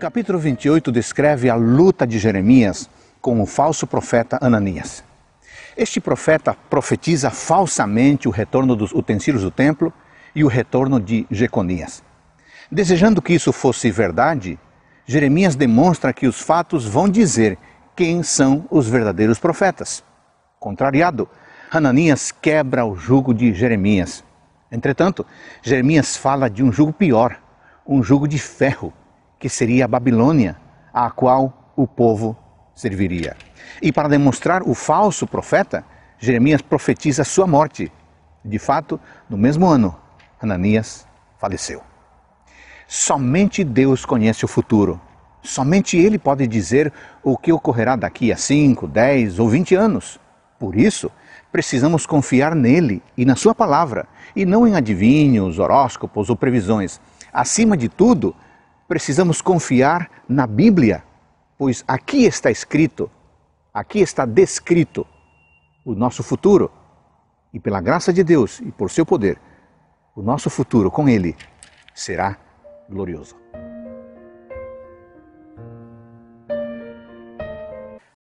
capítulo 28 descreve a luta de Jeremias com o falso profeta Ananias. Este profeta profetiza falsamente o retorno dos utensílios do templo e o retorno de Jeconias. Desejando que isso fosse verdade, Jeremias demonstra que os fatos vão dizer quem são os verdadeiros profetas. Contrariado, Ananias quebra o jugo de Jeremias. Entretanto, Jeremias fala de um jugo pior, um jugo de ferro, que seria a Babilônia, à qual o povo serviria. E para demonstrar o falso profeta, Jeremias profetiza sua morte. De fato, no mesmo ano, Ananias faleceu. Somente Deus conhece o futuro. Somente Ele pode dizer o que ocorrerá daqui a 5, 10 ou 20 anos. Por isso, precisamos confiar nele e na sua palavra, e não em adivinhos, horóscopos ou previsões. Acima de tudo, precisamos confiar na Bíblia, pois aqui está escrito, aqui está descrito o nosso futuro. E pela graça de Deus e por seu poder, o nosso futuro com Ele será glorioso.